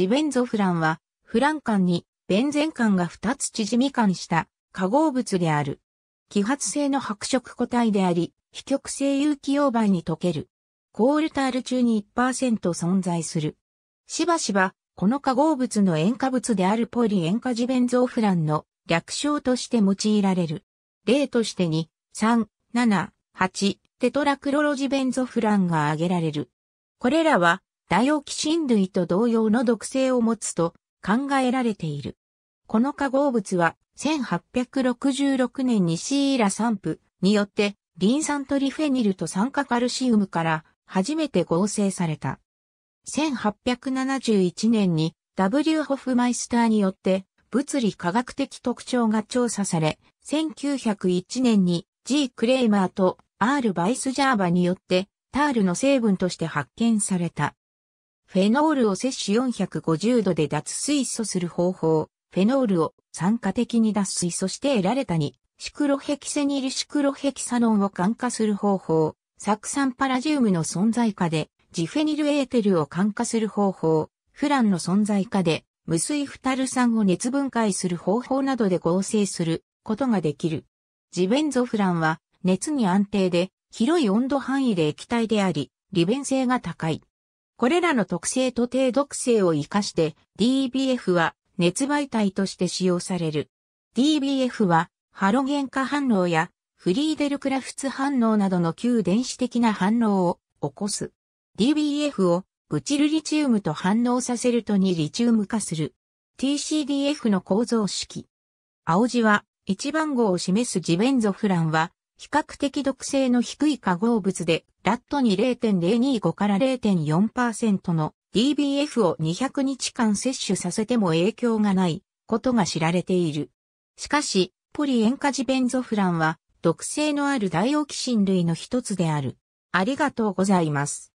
ジベンゾフランは、フラン間に、ベンゼン管が2つ縮み間した化合物である。揮発性の白色固体であり、非極性有機溶媒に溶ける。コールタール中に1%存在する。しばしば、この化合物の塩化物であるポリ塩化ジベンゾフランの略称として用いられる。例としてに、3、7、8、テトラクロロジベンゾフランが挙げられる。これらはダイオキシン類と同様の毒性を持つと考えられている。この化合物は1866年にシーラ散布によってリン酸トリフェニルと酸化カルシウムから初めて合成された。1871年に W. ホフマイスターによって物理科学的特徴が調査され、1901年に G. クレイマーと R. バイスジャーバによってタールの成分として発見された。フェノールを摂取450度で脱水素する方法、フェノールを酸化的に脱水素して得られたに、シクロヘキセニルシクロヘキサノンを酸化する方法、酢酸パラジウムの存在下で、ジフェニルエーテルを酸化する方法、フランの存在下で、無水フタル酸を熱分解する方法などで合成することができる。ジベンゾフランは熱に安定で広い温度範囲で液体であり、利便性が高い。これらの特性と低毒性を活かして DBF は熱媒体として使用される。DBF はハロゲン化反応やフリーデルクラフツ反応などの旧電子的な反応を起こす。DBF をブチルリチウムと反応させるとにリチウム化する。TCDF の構造式。青字は1番号を示すジベンゾフランは比較的毒性の低い化合物で、ラットに0.025から0.4%の DBF を200日間摂取させても影響がないことが知られている。しかし、ポリ塩化ジベンゾフランは毒性のあるダイオキシン類の一つである。ありがとうございます。